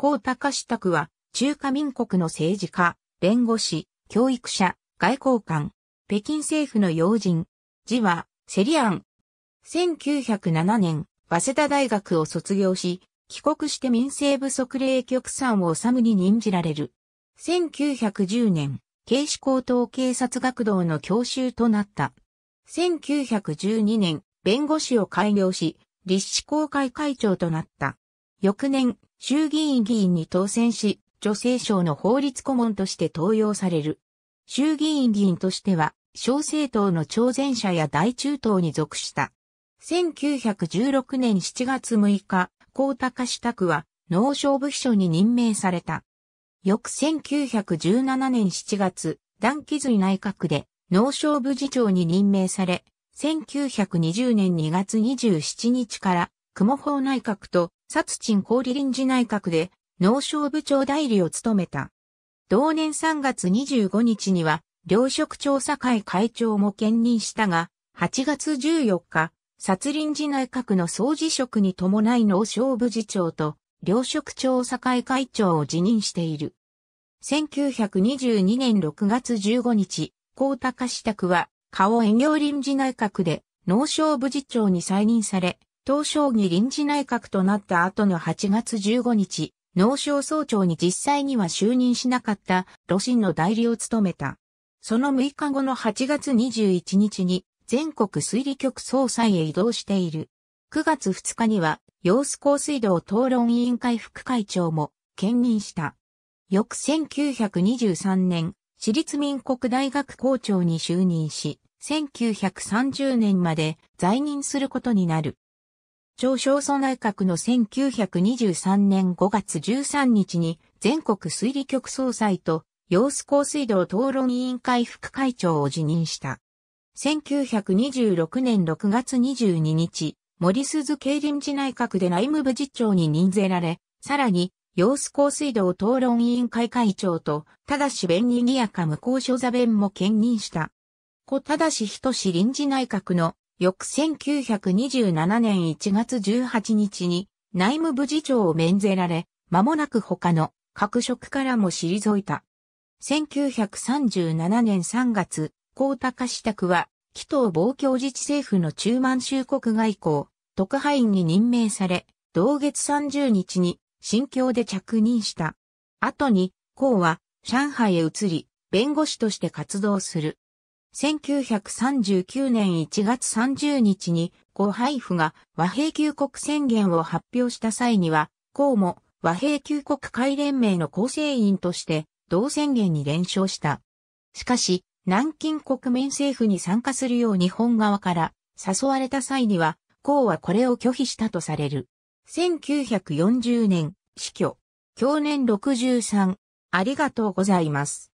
江高志拓は、中華民国の政治家、弁護士、教育者、外交官、北京政府の要人、字は、セリアン。1907年、早稲田大学を卒業し、帰国して民政部即令局参を治むに任じられる。1910年、警視高等警察学堂の教習となった。1912年、弁護士を開業し、立志公会会長となった。翌年、衆議院議員に当選し、女性省の法律顧問として登用される。衆議院議員としては、小政党の朝鮮者や大中党に属した。1916年7月6日、高高下区は農商部秘書に任命された。翌1917年7月、段気髄内閣で農商部次長に任命され、1920年2月27日から、雲法内閣と殺鎮小理臨時内閣で農商部長代理を務めた。同年3月25日には、糧食調査会会長も兼任したが、8月14日、殺臨時内閣の総辞職に伴い農商部次長と、糧食調査会会長を辞任している。1922年6月15日、高高支宅は、顔営業臨時内閣で農商部次長に再任され、東将棋臨時内閣となった後の8月15日、農省総長に実際には就任しなかった露心の代理を務めた。その6日後の8月21日に全国水利局総裁へ移動している。9月2日には、揚子高水道討論委員会副会長も兼任した。翌1923年、私立民国大学校長に就任し、1930年まで在任することになる。町昇村内閣の1923年5月13日に全国推理局総裁と揚子高水道討論委員会副会長を辞任した。1926年6月22日、森鈴経臨時内閣で内務部次長に任ぜられ、さらに、揚子高水道討論委員会会長と、ただし弁にぎやか無効所座弁も兼任した。小正仁臨時内閣の翌1927年1月18日に内務部次長を免ぜられ、間もなく他の各職からも退いた。1937年3月、高高支宅は、紀藤防共自治政府の中満州国外交、特派員に任命され、同月30日に、新京で着任した。後に、高は、上海へ移り、弁護士として活動する。1939年1月30日に、後配布が和平休国宣言を発表した際には、公も和平休国会連盟の構成員として、同宣言に連勝した。しかし、南京国民政府に参加するよう日本側から誘われた際には、公はこれを拒否したとされる。1940年、死去。去年63。ありがとうございます。